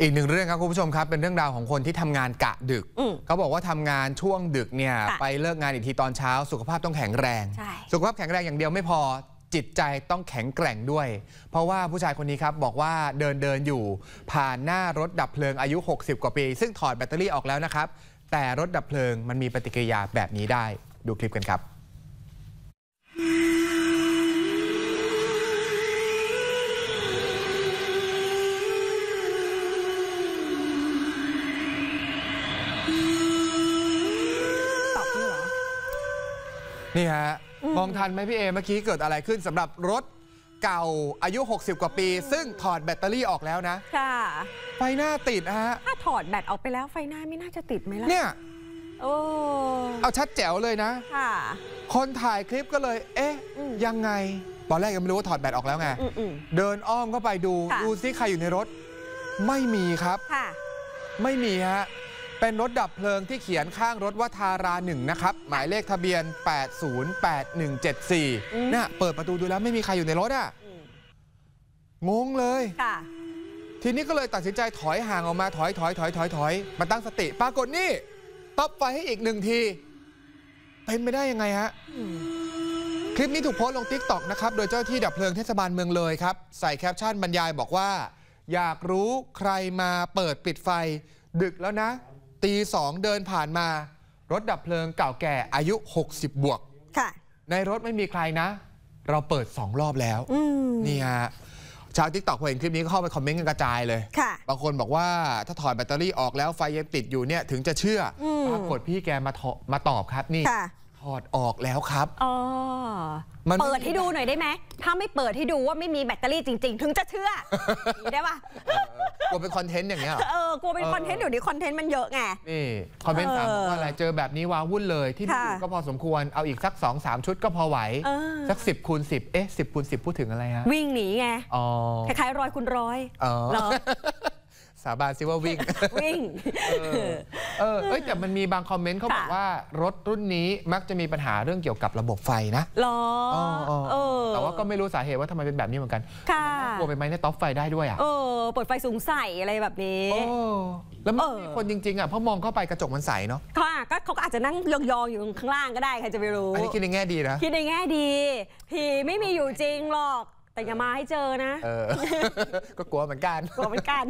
อีกหนึ่งเรื่องครับคุณผู้ชมครับเป็นเรื่องราวของคนที่ทำงานกะดึกเขาบอกว่าทำงานช่วงดึกเนี่ยไปเลิกงานอีกทีตอนเช้า สุขภาพต้องแข็งแรง สุขภาพแข็งแรงอย่างเดียวไม่พอจิตใจต้องแข็งแกร่งด้วย เพราะว่าผู้ชายคนนี้ครับบอกว่าเดินเดินอยู่ผ่านหน้ารถดับเพลิงอายุ 60 กว่าปี ซึ่งถอดแบตเตอรี่ออกแล้วนะครับแต่รถดับเพลิงมันมีปฏิกิริยาแบบนี้ได้ดูคลิปกันครับนี่ฮะมองทันไหมพี่เอ เมื่อกี้เกิดอะไรขึ้นสำหรับรถเก่าอายุ 60 กว่าปี ซึ่งถอดแบตเตอรี่ออกแล้วนะค่ะ ไฟหน้าติดฮะถ้าถอดแบตออกไปแล้ว ไฟหน้าไม่น่าจะติดไหมล่ะเนี่ยโอ้เอาชัดแจ๋วเลยนะ ค่ะ คนถ่ายคลิปก็เลย เอ๊ะ ยังไงตอนแรกยังไม่รู้ว่าถอดแบตออกแล้วไงเดินอ้อมเข้าไปดูดูซิใครอยู่ในรถ ไม่มีครับค่ะไม่มีฮะเป็นรถดับเพลิงที่เขียนข้างรถว่าทาราหนึ่งนะครับ หมายเลขทะเบียน 808174น่ะเปิดประตูดูแล้วไม่มีใครอยู่ในรถอ่ะงงเลยทีนี้ก็เลยตัดสินใจถอยห่างออกมา ถอยถอยถอยถอยถอยมาตั้งสติ ปรากฏนี่ตบไฟให้อีกหนึ่งทีเป็นไปได้ยังไงฮะ คลิปนี้ถูกโพสต์ลงทิกตอกนะครับ โดยเจ้าที่ดับเพลิงเทศบาลเมืองเลยครับใส่แคปชั่นบรรยายบอกว่า อยากรู้ใครมาเปิดปิดไฟ ดึกแล้วนะตีสองเดินผ่านมา รถดับเพลิงเก่าแก่อายุ 60 บวก ค่ะ ในรถไม่มีใครนะ เราเปิดสองรอบแล้วนี่ฮะชาวทิกตอกเห็นคลิปนี้ก็เข้าไปคอมเมนต์กันกระจายเลย ค่ะ บางคนบอกว่าถ้าถอดแบตเตอรี่ออกแล้วไฟยังติดอยู่เนี่ยถึงจะเชื่อปรากฏพี่แกมาถมาตอบครับ นี่ค่ะถอดออกแล้วครับอ๋อมันเปิดให้ดูหน่อยได้ไหม ถ้าไม่เปิดให้ดูว่าไม่มีแบตเตอรี่จริงๆ ถึงจะเชื่อได้ปะกลัวเป็นคอนเทนต์อย่างเงี้ย เออกลัวเป็นคอนเทนต์เดี๋ยวนี้คอนเทนต์มันเยอะไง นี่คอมเมนต์ถามว่าอะไร เจอแบบนี้ว้าวุ่นเลยที่ดูก็พอสมควร เอาอีกสัก2 3ชุดก็พอไหว สัก10คูณิบเอ๊ะสิบคูณิบพูดถึงอะไรฮะ วิ่งหนีไงอ๋อคล้ายๆรอยคุณร้อยเอรอสาบานซิว่าวิ่งวิ่งเออเออแต่มันมีบางคอมเมนต์เขาบอกว่ารถรุ่นนี้มักจะมีปัญหาเรื่องเกี่ยวกับระบบไฟนะหรอแต่ว่าก็ไม่รู้สาเหตุว่าทำไมเป็นแบบนี้เหมือนกัน ค่ะ กลัวไปไหมเนี่ยต๊อปไฟได้ด้วยอ่ะเออเปิดไฟสูงใสอะไรแบบนี้โอ้แล้วมีคนจริงๆอ่ะพอมองเข้าไปกระจกมันใสเนาะค่ะก็เขาอาจจะนั่งยองๆอยู่ข้างล่างก็ได้ใครจะไปรู้อันนี้คิดในแง่ดีนะคิดในแง่ดีผีไม่มีอยู่จริงหรอกแต่อย่ามาให้เจอนะเออก็กลัวเหมือนกันกลัวเหมือนกัน